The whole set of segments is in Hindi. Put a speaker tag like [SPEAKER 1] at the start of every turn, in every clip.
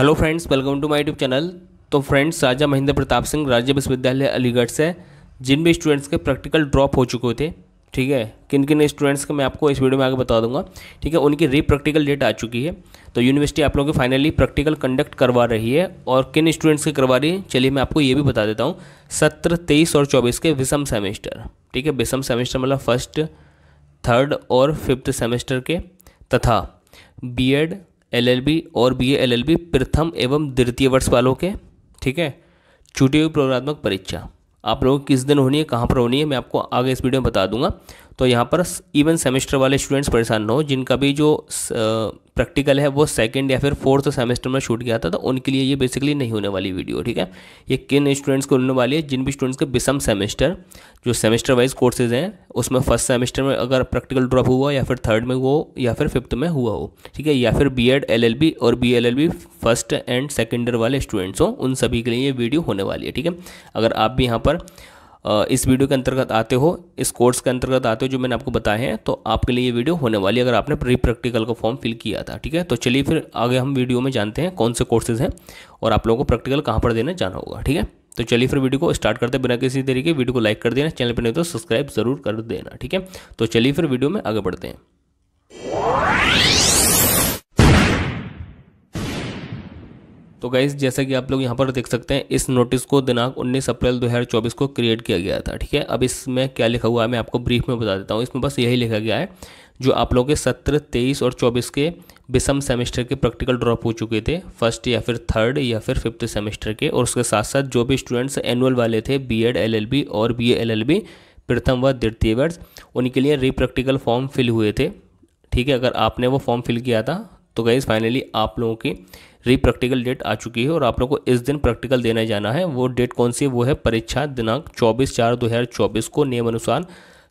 [SPEAKER 1] hello friends welcome to my YouTube channel तो फ्रेंड्स राजा महेंद्र प्रताप सिंह राज्य विश्वविद्यालय अलीगढ़ से जिन भी स्टूडेंट्स के प्रैक्टिकल ड्रॉप हो चुके थे ठीक है किन किन स्टूडेंट्स के मैं आपको इस वीडियो में आगे बता दूंगा ठीक है उनकी री प्रैक्टिकल डेट आ चुकी है तो यूनिवर्सिटी आप लोगों की फाइनली प्रैक्टिकल कंडक्ट करवा रही है और किन स्टूडेंट्स की करवा रही है चलिए मैं आपको ये भी बता देता हूँ सत्रह तेईस और चौबीस के विषम सेमेस्टर ठीक है विषम सेमेस्टर मतलब फर्स्ट थर्ड और फिफ्थ सेमेस्टर के तथा बी एलएलबी और बीए एलएलबी प्रथम एवं द्वितीय वर्ष वालों के ठीक है छुट्टी हुई प्रोग्रात्मक परीक्षा आप लोगों को किस दिन होनी है कहाँ पर होनी है मैं आपको आगे इस वीडियो में बता दूंगा तो यहाँ पर इवन सेमेस्टर वाले स्टूडेंट्स परेशान ना हो जिनका भी जो प्रैक्टिकल है वो सेकेंड या फिर फोर्थ सेमेस्टर में शूट गया था तो उनके लिए ये बेसिकली नहीं होने वाली वीडियो ठीक है ये किन स्टूडेंट्स को होने वाली है जिन भी स्टूडेंट्स के बिसम सेमेस्टर जो सेमेस्टर वाइज कोर्सेज हैं उसमें फर्स्ट सेमेस्टर में अगर प्रैक्टिकल ड्रॉप हुआ या फिर थर्ड में हो या फिर फिफ्थ में हुआ हो ठीक है या फिर B Ed L L B और B L L B first and second year वाले स्टूडेंट्स हो उन सभी के लिए ये वीडियो होने वाली है ठीक है अगर आप भी यहाँ पर इस वीडियो के अंतर्गत आते हो इस कोर्स के अंतर्गत आते हो जो मैंने आपको बताए हैं तो आपके लिए ये वीडियो होने वाली है अगर आपने प्री प्रैक्टिकल का फॉर्म फिल किया था ठीक है तो चलिए फिर आगे हम वीडियो में जानते हैं कौन से कोर्सेज हैं और आप लोगों को प्रैक्टिकल कहाँ पर देना जाना होगा ठीक है तो चलिए फिर वीडियो को स्टार्ट करते हैं बिना किसी तरीके वीडियो को लाइक कर देना चैनल पर नहीं तो सब्सक्राइब जरूर कर देना ठीक है तो चलिए फिर वीडियो में आगे बढ़ते हैं तो गाइज जैसा कि आप लोग यहाँ पर देख सकते हैं इस नोटिस को दिनांक 19 अप्रैल 2024 को क्रिएट किया गया था ठीक है अब इसमें क्या लिखा हुआ है मैं आपको ब्रीफ में बता देता हूँ इसमें बस यही लिखा गया है जो आप लोग के सत्र तेईस और चौबीस के विषम सेमेस्टर के प्रैक्टिकल ड्रॉप हो चुके थे फर्स्ट या फिर थर्ड या फिर फिफ्थ सेमेस्टर के और उसके साथ साथ जो भी स्टूडेंट्स एनुअल वाले थे B Ed L L B और बी एल एल बी प्रथम व द्वितीय वर्ष उनके लिए रीप्रैक्टिकल फॉर्म फिल हुए थे ठीक है अगर आपने वो फॉर्म फिल किया था तो गाइज़ फाइनली आप लोगों की री प्रैक्टिकल डेट आ चुकी है और आप लोगों को इस दिन प्रैक्टिकल देने जाना है वो डेट कौन सी है वो है परीक्षा दिनांक 24 चार 2024 को नियम अनुसार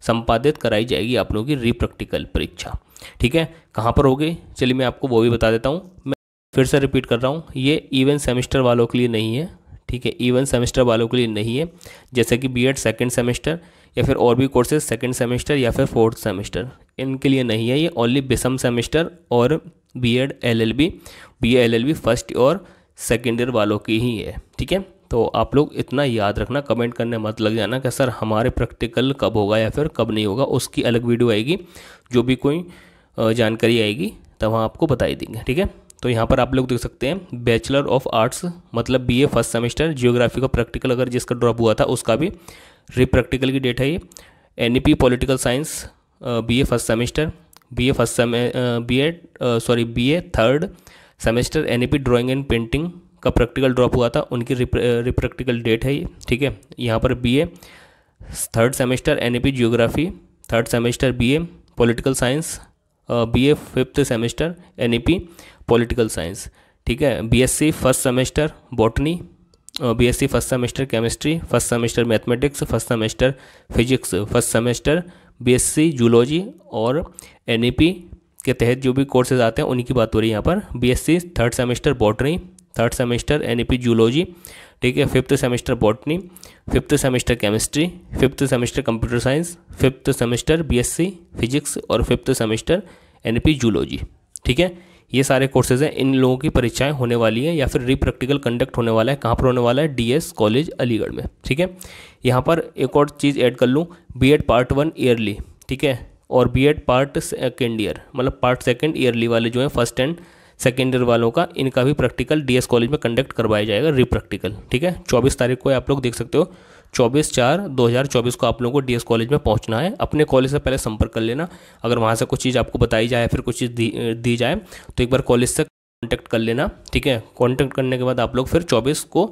[SPEAKER 1] संपादित कराई जाएगी आप लोगों की री प्रैक्टिकल परीक्षा ठीक है कहाँ पर होगी चलिए मैं आपको वो भी बता देता हूँ मैं फिर से रिपीट कर रहा हूँ ये इवन सेमेस्टर वालों के लिए नहीं है ठीक है इवन सेमेस्टर वालों के लिए नहीं है जैसे कि बी एड सेकेंड सेमेस्टर या फिर और भी कोर्सेज सेकेंड सेमेस्टर या फिर फोर्थ सेमेस्टर इनके लिए नहीं है ये ओनली बिसम सेमेस्टर और B Ed L L B B L L B first और सेकेंड ईयर वालों की ही है ठीक है तो आप लोग इतना याद रखना कमेंट करने मत लग जाना कि सर हमारे प्रैक्टिकल कब होगा या फिर कब नहीं होगा उसकी अलग वीडियो आएगी जो भी कोई जानकारी आएगी तब हम आपको बताई देंगे ठीक है तो यहाँ पर आप लोग देख सकते हैं बैचलर ऑफ आर्ट्स मतलब बीए फर्स्ट सेमेस्टर जियोग्राफी का प्रैक्टिकल अगर जिसका ड्रॉप हुआ था उसका भी रिप्रैक्टिकल की डेट है ये N E P political science BA first semester B A first B Ed sorry B A third semester N E P drawing and painting का प्रैक्टिकल ड्रॉप हुआ था उनकी रिप्रैक्टिकल डेट uh, है ये ठीक है यहाँ पर B A third semester N E P geography third semester B A political science B A fifth semester N E P political science ठीक है B S C first semester botany B S C first semester chemistry first semester mathematics first semester physics first semester B S C zoology और एन ई पी के तहत जो भी कोर्सेज आते हैं उनकी बात हो रही है यहाँ पर B S C third semester botany third semester N E P zoology ठीक है fifth semester botany fifth semester chemistry fifth semester computer science fifth semester B S C physics और fifth semester N E P zoology ठीक है ये सारे कोर्सेज हैं इन लोगों की परीक्षाएं होने वाली हैं या फिर रिप्रैक्टिकल कंडक्ट होने वाला है कहाँ पर होने वाला है डीएस कॉलेज अलीगढ़ में ठीक है यहाँ पर एक और चीज़ ऐड कर लूँ बीएड पार्ट वन ईयरली ठीक है और बीएड पार्ट सेकेंड ईयर मतलब पार्ट सेकेंड ईयरली वाले जो हैं फर्स्ट एंड सेकेंड ईयर वालों का इनका भी प्रैक्टिकल डीएस कॉलेज में कंडक्ट करवाया जाएगा रिप्रैक्टिकल ठीक है चौबीस तारीख को आप लोग देख सकते हो चौबीस चार दो हज़ार चौबीस को आप लोगों को डीएस कॉलेज में पहुंचना है अपने कॉलेज से पहले संपर्क कर लेना अगर वहाँ से कुछ चीज़ आपको बताई जाए फिर कुछ चीज़ दी, दी जाए तो एक बार कॉलेज से कॉन्टैक्ट कर लेना ठीक है कॉन्टैक्ट करने के बाद आप लोग फिर चौबीस को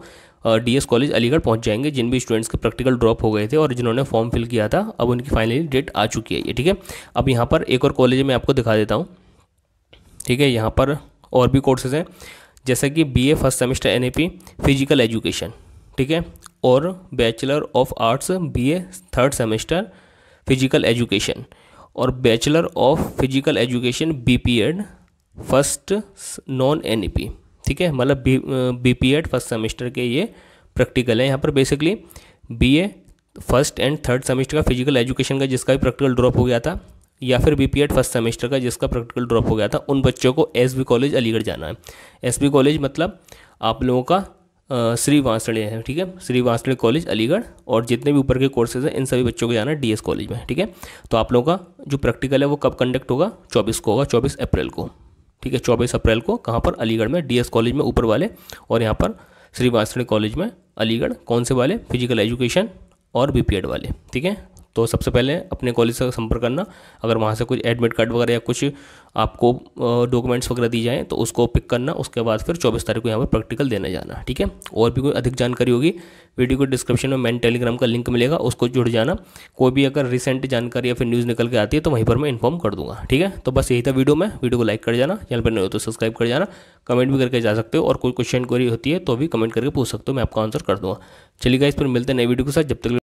[SPEAKER 1] डीएस कॉलेज अलीगढ़ पहुंच जाएंगे जिन भी स्टूडेंट्स के प्रैक्टिकल ड्रॉप हो गए थे और जिन्होंने फॉर्म फिल किया था अब उनकी फाइनली डेट आ चुकी है ये ठीक है अब यहाँ पर एक और कॉलेज में आपको दिखा देता हूँ ठीक है यहाँ पर और भी कोर्सेज हैं जैसे कि BA first semester NAP physical education ठीक है और bachelor of arts BA third semester physical education और bachelor of physical education B P Ed first non N E P ठीक है मतलब B B P Ed first semester के ये प्रैक्टिकल है यहाँ पर basically B A first and third semester का फिजिकल एजुकेशन का जिसका भी प्रैक्टिकल ड्रॉप हो गया था या फिर बी फर्स्ट सेमेस्टर का जिसका प्रैक्टिकल ड्रॉप हो गया था उन बच्चों को एस कॉलेज अलीगढ़ जाना है एस कॉलेज मतलब आप लोगों का श्री वांसड़े है ठीक है श्री वांसड़े कॉलेज अलीगढ़ और जितने भी ऊपर के कोर्सेज हैं इन सभी बच्चों को जाना है डीएस कॉलेज में ठीक है तो आप लोगों का जो प्रैक्टिकल है वो कब कंडक्ट होगा चौबीस को होगा चौबीस अप्रैल को ठीक है चौबीस अप्रैल को कहाँ पर अलीगढ़ में डीएस कॉलेज में ऊपर वाले और यहाँ पर श्री वांसड़े कॉलेज में अलीगढ़ कौन से वाले फिजिकल एजुकेशन और बी वाले ठीक है तो सबसे पहले अपने कॉलेज से संपर्क करना अगर वहाँ से कुछ एडमिट कार्ड वगैरह या कुछ आपको डॉक्यूमेंट्स वगैरह दी जाएँ तो उसको पिक करना उसके बाद फिर चौबीस तारीख को यहाँ पर प्रैक्टिकल देने जाना ठीक है और भी कोई अधिक जानकारी होगी वीडियो को डिस्क्रिप्शन में मैन टेलीग्राम का लिंक मिलेगा उसको जुड़ जाना कोई भी अगर रिसेंट जानकारी या फिर न्यूज़ निकल के आती है तो वहीं पर मैं इन्फॉर्म कर दूँगा ठीक है तो बस यही था वीडियो में वीडियो को लाइक कर जाना चैनल पर नहीं हो तो सब्सक्राइब कर जाना कमेंट भी करके जा सकते हो और कोई क्वेश्चन क्वेरी होती है तो भी कमेंट करके पूछ सकते हो मैं आपका आंसर कर दूँगा चलिए इस पर मिलते हैं नई वीडियो के साथ जब तक